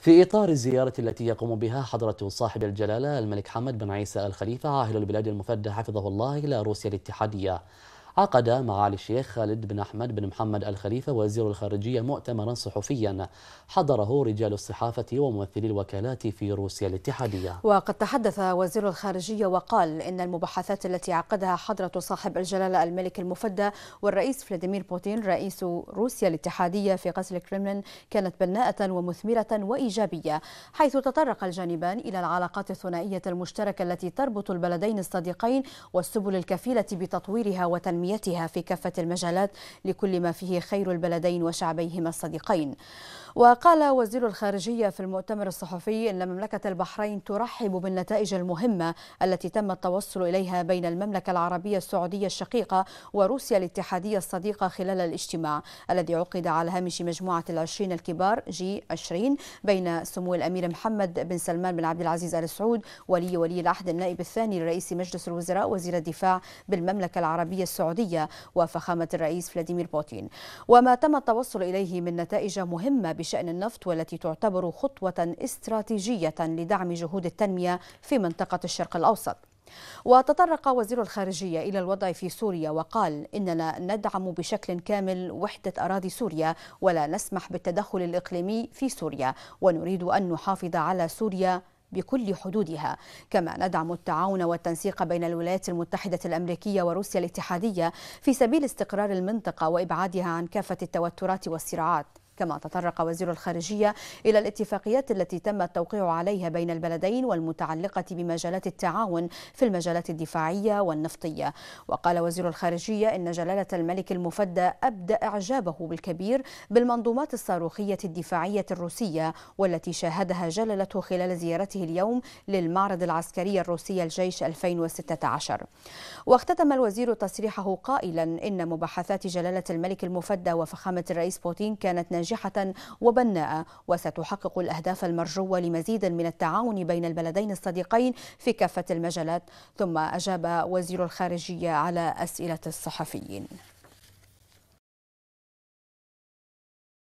في إطار الزيارة التي يقوم بها حضرة صاحب الجلالة الملك حمد بن عيسى الخليفة عاهل البلاد المفدى حفظه الله إلى روسيا الاتحادية عقد معالي الشيخ خالد بن أحمد بن محمد الخليفة وزير الخارجية مؤتمرا صحفيا حضره رجال الصحافة وممثلي الوكالات في روسيا الاتحادية وقد تحدث وزير الخارجية وقال إن المباحثات التي عقدها حضرة صاحب الجلالة الملك المفدى والرئيس فلاديمير بوتين رئيس روسيا الاتحادية في قصر الكرملين كانت بناءة ومثمرة وإيجابية حيث تطرق الجانبان إلى العلاقات الثنائية المشتركة التي تربط البلدين الصديقين والسبل الكفيلة بتطويرها وتنميتها وتنميتها في كافة المجالات لكل ما فيه خير البلدين وشعبيهما الصديقين وقال وزير الخارجية في المؤتمر الصحفي أن مملكة البحرين ترحب بالنتائج المهمة التي تم التوصل إليها بين المملكة العربية السعودية الشقيقة وروسيا الاتحادية الصديقة خلال الاجتماع الذي عقد على هامش مجموعة العشرين الكبار جي 20 بين سمو الأمير محمد بن سلمان بن عبد العزيز آل سعود ولي ولي العهد النائب الثاني لرئيس مجلس الوزراء وزير الدفاع بالمملكة العربية السعودية السعودية وفخامة الرئيس فلاديمير بوتين وما تم التوصل إليه من نتائج مهمة بشأن النفط والتي تعتبر خطوة استراتيجية لدعم جهود التنمية في منطقة الشرق الأوسط وتطرق وزير الخارجية إلى الوضع في سوريا وقال إننا ندعم بشكل كامل وحدة أراضي سوريا ولا نسمح بالتدخل الإقليمي في سوريا ونريد أن نحافظ على سوريا بكل حدودها كما ندعم التعاون والتنسيق بين الولايات المتحدة الأمريكية وروسيا الاتحادية في سبيل استقرار المنطقة وإبعادها عن كافة التوترات والصراعات كما تطرق وزير الخارجية إلى الاتفاقيات التي تم التوقيع عليها بين البلدين والمتعلقة بمجالات التعاون في المجالات الدفاعية والنفطية وقال وزير الخارجية إن جلالة الملك المفدى أبدى إعجابه بالكبير بالمنظومات الصاروخية الدفاعية الروسية والتي شاهدها جلالته خلال زيارته اليوم للمعرض العسكري الروسي الجيش 2016 واختتم الوزير تصريحه قائلا إن مباحثات جلالة الملك المفدى وفخامة الرئيس بوتين كانت ناجحة ناجحة وبناءة وستحقق الأهداف المرجوة لمزيد من التعاون بين البلدين الصديقين في كافة المجالات ثم أجاب وزير الخارجية على أسئلة الصحفيين